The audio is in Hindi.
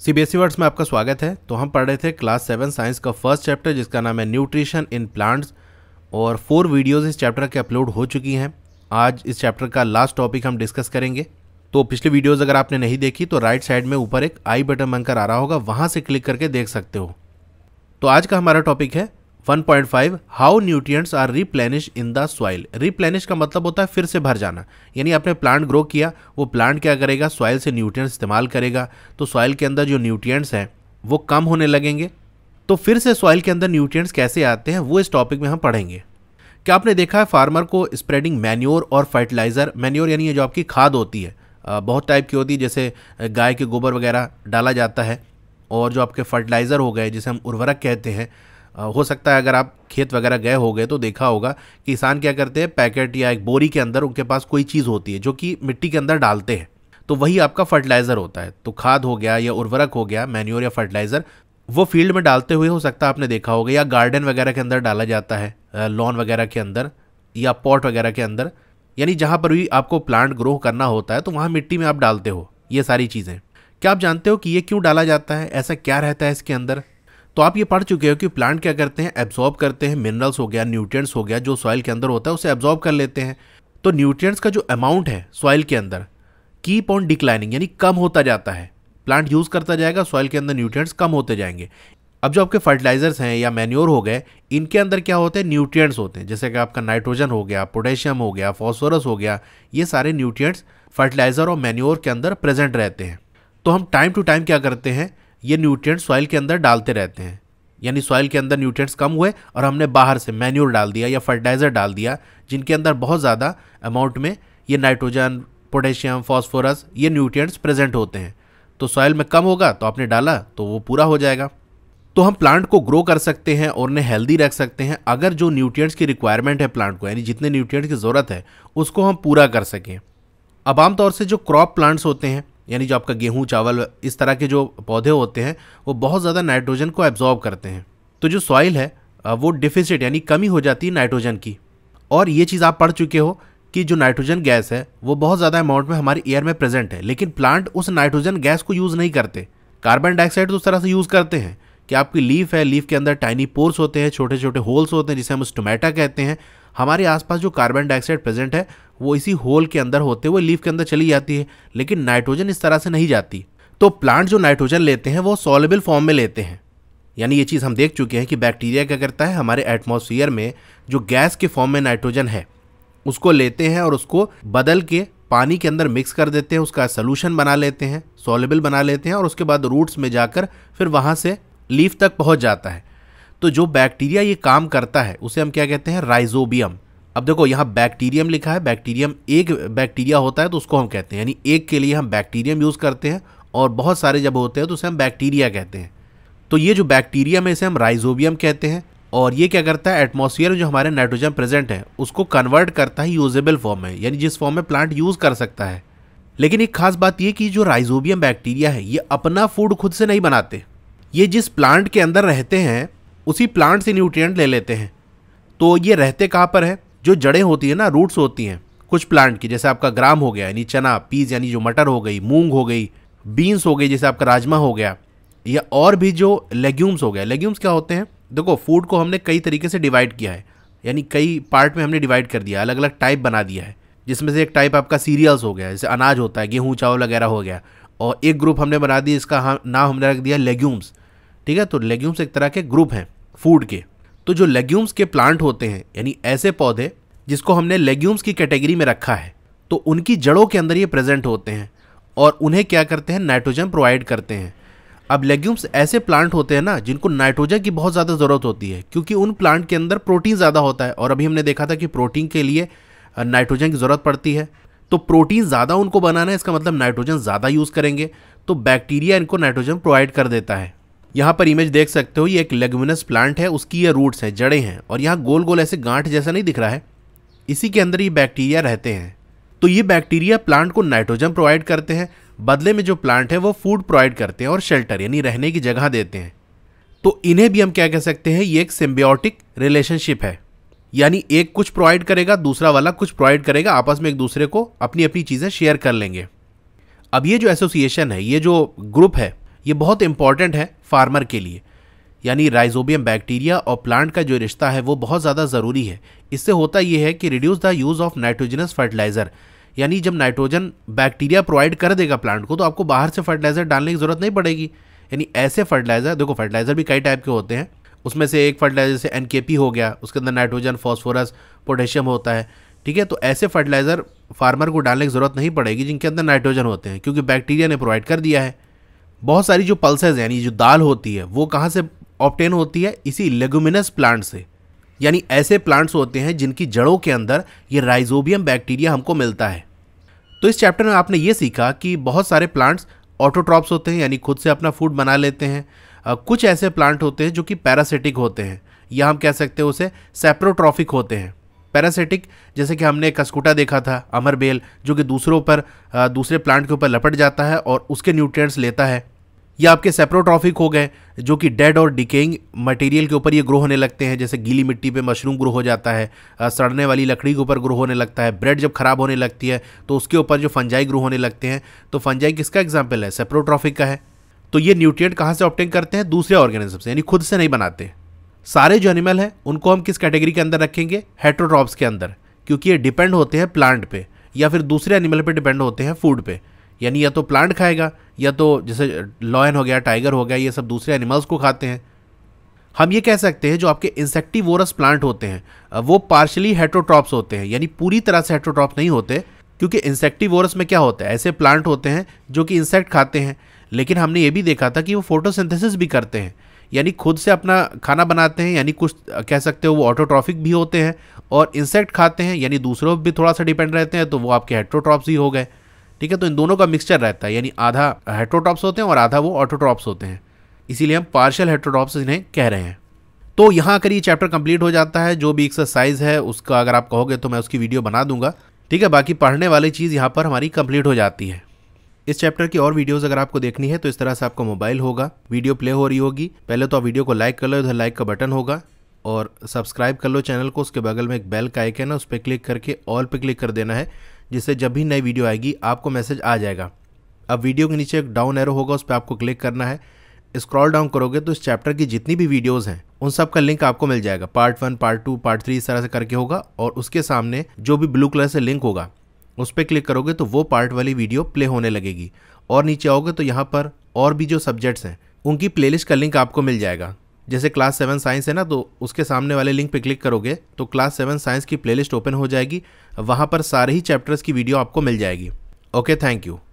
सीबीएसई वर्ड्स e में आपका स्वागत है तो हम पढ़ रहे थे क्लास सेवन साइंस का फर्स्ट चैप्टर जिसका नाम है न्यूट्रिशन इन प्लांट्स और फोर वीडियोस इस चैप्टर के अपलोड हो चुकी हैं आज इस चैप्टर का लास्ट टॉपिक हम डिस्कस करेंगे तो पिछली वीडियोस अगर आपने नहीं देखी तो राइट साइड में ऊपर एक आई बटन बनकर आ रहा होगा वहाँ से क्लिक करके देख सकते हो तो आज का हमारा टॉपिक है 1.5 how nutrients are replenish in the soil replenish का मतलब होता है फिर से भर जाना यानी आपने प्लांट ग्रो किया वो प्लांट क्या करेगा सॉइल से न्यूट्रिएंट्स इस्तेमाल करेगा तो सॉइल के अंदर जो न्यूट्रिएंट्स हैं वो कम होने लगेंगे तो फिर से सॉइल के अंदर न्यूट्रिएंट्स कैसे आते हैं वो इस टॉपिक में हम पढ़ेंगे क्या आपने देखा है फार्मर को स्प्रेडिंग मैन्योर और फर्टिलाइज़र मैन्योर यानी जो आपकी खाद होती है बहुत टाइप की होती है जैसे गाय के गोबर वगैरह डाला जाता है और जो आपके फर्टिलाइज़र हो गए जिसे हम उर्वरक कहते हैं हो सकता है अगर आप खेत वगैरह गए हो गए तो देखा होगा किसान क्या करते हैं पैकेट या एक बोरी के अंदर उनके पास कोई चीज़ होती है जो कि मिट्टी के अंदर डालते हैं तो वही आपका फर्टिलाइज़र होता है तो खाद हो गया या उर्वरक हो गया मैन्योर या फर्टिलाइज़र वो फील्ड में डालते हुए हो सकता है आपने देखा होगा या गार्डन वगैरह के अंदर डाला जाता है लॉन वगैरह के अंदर या पॉट वगैरह के अंदर यानी जहाँ पर भी आपको प्लांट ग्रो करना होता है तो वहाँ मिट्टी में आप डालते हो ये सारी चीज़ें क्या आप जानते हो कि ये क्यों डाला जाता है ऐसा क्या रहता है इसके अंदर तो आप ये पढ़ चुके हो कि प्लांट क्या करते हैं एब्जॉर्ब करते हैं मिनरल्स हो गया न्यूट्रिएंट्स हो गया जो सॉइल के अंदर होता है उसे एब्जॉर्ब कर लेते हैं तो न्यूट्रिएंट्स का जो अमाउंट है सॉइल के अंदर कीप ऑन डिक्लाइनिंग यानी कम होता जाता है प्लांट यूज़ करता जाएगा सॉइल के अंदर न्यूट्रियट्स कम होते जाएंगे अब जो आपके फर्टिलाइजर्स हैं या मैन्योर हो गए इनके अंदर क्या होते हैं न्यूट्रियट्स होते हैं जैसे कि आपका नाइट्रोजन हो गया पोटेशियम हो गया फॉस्फोरस हो गया ये सारे न्यूट्रियट्स फर्टिलाइजर और मैन्योर के अंदर प्रेजेंट रहते हैं तो हम टाइम टू टाइम क्या करते हैं ये न्यूट्रिएंट्स सॉइल के अंदर डालते रहते हैं यानी सॉइल के अंदर न्यूट्रिएंट्स कम हुए और हमने बाहर से मैन्यूर डाल दिया या फर्टिलाइज़र डाल दिया जिनके अंदर बहुत ज़्यादा अमाउंट में ये नाइट्रोजन पोटेशियम फॉस्फोरस ये न्यूट्रिएंट्स प्रेजेंट होते हैं तो सॉइल में कम होगा तो आपने डाला तो वो पूरा हो जाएगा तो हम प्लांट को ग्रो कर सकते हैं और उन्हें हेल्दी रख सकते हैं अगर जो न्यूट्रिएंट्स की रिक्वायरमेंट है प्लांट को यानी जितने न्यूट्रिएंट्स की ज़रूरत है उसको हम पूरा कर सकें अब आमतौर से जो क्रॉप प्लांट्स होते हैं यानी जो आपका गेहूँ चावल इस तरह के जो पौधे होते हैं वो बहुत ज़्यादा नाइट्रोजन को एब्जॉर्ब करते हैं तो जो सॉइल है वो डिफिसिट यानी कमी हो जाती है नाइट्रोजन की और ये चीज़ आप पढ़ चुके हो कि जो नाइट्रोजन गैस है वो बहुत ज़्यादा अमाउंट में हमारे एयर में प्रेजेंट है लेकिन प्लांट उस नाइट्रोजन गैस को यूज़ नहीं करते कार्बन डाइऑक्साइड तो उस तरह से यूज़ करते हैं कि आपकी लीफ है लीफ के अंदर टाइनी पोर्स होते हैं छोटे छोटे होल्स होते हैं जिसे हम स्टोमेटा कहते हैं हमारे आसपास जो कार्बन डाइऑक्साइड प्रेजेंट है वो इसी होल के अंदर होते हुए लीफ के अंदर चली जाती है लेकिन नाइट्रोजन इस तरह से नहीं जाती तो प्लांट जो नाइट्रोजन लेते हैं वो सॉलेबल फॉर्म में लेते हैं यानी ये चीज़ हम देख चुके हैं कि बैक्टीरिया क्या करता है हमारे एटमोसफियर में जो गैस के फॉर्म में नाइट्रोजन है उसको लेते हैं और उसको बदल के पानी के अंदर मिक्स कर देते हैं उसका सोल्यूशन बना लेते हैं सॉलेबल बना लेते हैं और उसके बाद रूट्स में जाकर फिर वहाँ से लीफ तक पहुँच जाता है तो जो बैक्टीरिया ये काम करता है उसे हम क्या कहते हैं राइजोबियम अब देखो यहाँ बैक्टीरियम लिखा है बैक्टीरियम एक बैक्टीरिया होता है तो उसको हम कहते हैं यानी एक के लिए हम बैक्टीरियम यूज़ करते हैं और बहुत सारे जब होते हैं तो उसे हम बैक्टीरिया कहते हैं तो ये जो बैक्टीरियम है इसे हम राइजोबियम कहते हैं और ये क्या करता है एटमोसफियर में जो हमारे नाइट्रोजन प्रेजेंट है उसको कन्वर्ट करता है यूजेबल फॉर्म में यानी जिस फॉर्म में प्लांट यूज़ कर सकता है लेकिन एक खास बात ये कि जो राइजोबियम बैक्टीरिया है ये अपना फूड खुद से नहीं बनाते ये जिस प्लांट के अंदर रहते हैं उसी प्लांट से न्यूट्रिएंट ले लेते हैं तो ये रहते कहाँ पर है जो जड़ें होती हैं ना रूट्स होती हैं कुछ प्लांट की जैसे आपका ग्राम हो गया यानी चना पीज यानी जो मटर हो गई मूंग हो गई बीन्स हो गई जैसे आपका राजमा हो गया या और भी जो लेग्यूम्स हो गया लेग्यूम्स क्या होते हैं देखो फूड को हमने कई तरीके से डिवाइड किया है यानी कई पार्ट में हमने डिवाइड कर दिया अलग अलग टाइप बना दिया है जिसमें से एक टाइप आपका सीरियल्स हो गया जैसे अनाज होता है गेहूँ चावल वगैरह हो गया और एक ग्रुप हमने बना दिया इसका नाम हमने रख दिया लेग्यूम्स ठीक है तो लेग्यूम्स एक तरह के ग्रुप हैं फूड के तो जो लेग्यूम्स के प्लांट होते हैं यानी ऐसे पौधे जिसको हमने लेग्यूम्स की कैटेगरी में रखा है तो उनकी जड़ों के अंदर ये प्रेजेंट होते हैं और उन्हें क्या करते हैं नाइट्रोजन प्रोवाइड करते हैं अब लेग्यूम्स ऐसे प्लांट होते हैं ना जिनको नाइट्रोजन की बहुत ज़्यादा ज़रूरत होती है क्योंकि उन प्लांट के अंदर प्रोटीन ज़्यादा होता है और अभी हमने देखा था कि प्रोटीन के लिए नाइट्रोजन की ज़रूरत पड़ती है तो प्रोटीन ज़्यादा उनको बनाना है इसका मतलब नाइट्रोजन ज़्यादा यूज़ करेंगे तो बैक्टीरिया इनको नाइट्रोजन प्रोवाइड कर देता है यहाँ पर इमेज देख सकते हो ये एक लेगमिनस प्लांट है उसकी ये रूट्स हैं जड़ें हैं और यहाँ गोल गोल ऐसे गांठ जैसा नहीं दिख रहा है इसी के अंदर ये बैक्टीरिया रहते हैं तो ये बैक्टीरिया प्लांट को नाइट्रोजन प्रोवाइड करते हैं बदले में जो प्लांट है वो फूड प्रोवाइड करते हैं और शेल्टर यानी रहने की जगह देते हैं तो इन्हें भी हम क्या कह सकते हैं ये एक सिम्बियोटिक रिलेशनशिप है यानी एक कुछ प्रोवाइड करेगा दूसरा वाला कुछ प्रोवाइड करेगा आपस में एक दूसरे को अपनी अपनी चीज़ें शेयर कर लेंगे अब ये जो एसोसिएशन है ये जो ग्रुप है ये बहुत इंपॉर्टेंट है फार्मर के लिए यानी राइजोबियम बैक्टीरिया और प्लांट का जो रिश्ता है वो बहुत ज़्यादा ज़रूरी है इससे होता ये है कि reduce the use of nitrogenous fertiliser यानी जब नाइट्रोजन बैक्टीरिया प्रोवाइड कर देगा प्लांट को तो आपको बाहर से फर्टिलाइज़र डालने की ज़रूरत नहीं पड़ेगी यानी ऐसे फर्टिलाइज़र देखो फर्टिलाइज़र भी कई टाइप के होते हैं उसमें से एक फर्टिलाइज़र से एन हो गया उसके अंदर नाइट्रोजन फॉस्फोरस पोटेशियम होता है ठीक है तो ऐसे फर्टिलाइज़र फार्मर को डालने की ज़रूरत नहीं पड़ेगी जिनके अंदर नाइट्रोजन होते हैं क्योंकि बैक्टीरिया ने प्रोवाइड कर दिया है बहुत सारी जो पल्सेज यानी जो दाल होती है वो कहाँ से ऑप्टेन होती है इसी लेगुमिनस प्लांट से यानी ऐसे प्लांट्स होते हैं जिनकी जड़ों के अंदर ये राइजोबियम बैक्टीरिया हमको मिलता है तो इस चैप्टर में आपने ये सीखा कि बहुत सारे प्लांट्स ऑटोट्रॉप्स होते हैं यानी खुद से अपना फूड बना लेते हैं कुछ ऐसे प्लांट होते हैं जो कि पैरासिटिक होते हैं या हम कह सकते हैं उसे सेप्रोट्रॉफिक होते हैं पैरासिटिक जैसे कि हमने कस्कुटा देखा था अमर बेल जो कि दूसरों पर दूसरे प्लांट के ऊपर लपट जाता है और उसके न्यूट्रिएंट्स लेता है या आपके सेप्रोट्रॉफिक हो गए जो कि डेड और डिकेइंग मटेरियल के ऊपर ये ग्रो होने लगते हैं जैसे गीली मिट्टी पे मशरूम ग्रो हो जाता है सड़ने वाली लकड़ी के ऊपर ग्रो होने लगता है ब्रेड जब ख़राब होने लगती है तो उसके ऊपर जो फंजाई ग्रो होने लगते हैं तो फंजाई किसका एग्जाम्पल है सेप्रोट्रॉफिक का है तो ये न्यूट्रिएंट कहाँ से ऑप्टेन करते हैं दूसरे ऑर्गेनिज्म से यानी खुद से नहीं बनाते सारे जो एनिमल हैं उनको हम किस कैटेगरी के अंदर रखेंगे हेट्रोट्रॉप्स के अंदर क्योंकि ये डिपेंड होते हैं प्लांट पे या फिर दूसरे एनिमल पे डिपेंड होते हैं फूड पे यानी या तो प्लांट खाएगा या तो जैसे लॉयन uh, हो गया टाइगर हो गया ये सब दूसरे एनिमल्स को खाते हैं हम ये कह सकते हैं जो आपके इंसेक्टिवोरस प्लांट होते हैं uh, वो पार्शली हेट्रोट्रॉप्स होते हैं यानी पूरी तरह से हेट्रोट्रॉप नहीं होते क्योंकि इंसेक्टिवोरस में क्या होता है ऐसे प्लांट होते हैं जो कि इंसेक्ट खाते हैं लेकिन हमने ये भी देखा था कि वो फोटोसिंथेसिस भी करते हैं यानी खुद से अपना खाना बनाते हैं यानी कुछ कह सकते हो वो ऑटोट्रॉफिक भी होते हैं और इंसेक्ट खाते हैं यानी दूसरों पर भी थोड़ा सा डिपेंड रहते हैं तो वो आपके हेट्रोट्रॉप्स ही हो गए ठीक है तो इन दोनों का मिक्सचर रहता है यानी आधा हेट्रोट्रॉप्स होते हैं और आधा वो ऑटोट्रॉप्स होते हैं इसीलिए हम पार्शल हेट्रोट्रॉप्स इन्हें कह रहे हैं तो यहाँ आकर ये चैप्टर कंप्लीट हो जाता है जो भी एक्सरसाइज है उसका अगर आप कहोगे तो मैं उसकी वीडियो बना दूंगा ठीक है बाकी पढ़ने वाली चीज़ यहाँ पर हमारी कंप्लीट हो जाती है इस चैप्टर की और वीडियोस अगर आपको देखनी है तो इस तरह से आपका मोबाइल होगा वीडियो प्ले हो रही होगी पहले तो आप वीडियो को लाइक कर लो इधर लाइक का बटन होगा और सब्सक्राइब कर लो चैनल को उसके बगल में एक बेल का आइकन है उस पर क्लिक करके ऑल पर क्लिक कर देना है जिससे जब भी नई वीडियो आएगी आपको मैसेज आ जाएगा अब वीडियो के नीचे एक डाउन एरो होगा उस पर आपको क्लिक करना है स्क्रॉल डाउन करोगे तो इस चैप्टर की जितनी भी वीडियोस हैं उन सब का लिंक आपको मिल जाएगा part one part two part three इस तरह से करके होगा और उसके सामने जो भी ब्लू कलर से लिंक होगा उस पर क्लिक करोगे तो वो पार्ट वाली वीडियो प्ले होने लगेगी और नीचे आओगे तो यहाँ पर और भी जो सब्जेक्ट्स हैं उनकी प्लेलिस्ट का लिंक आपको मिल जाएगा जैसे क्लास सेवन साइंस है ना तो उसके सामने वाले लिंक पे क्लिक करोगे तो क्लास सेवन साइंस की प्लेलिस्ट ओपन हो जाएगी वहाँ पर सारे ही चैप्टर्स की वीडियो आपको मिल जाएगी ओके थैंक यू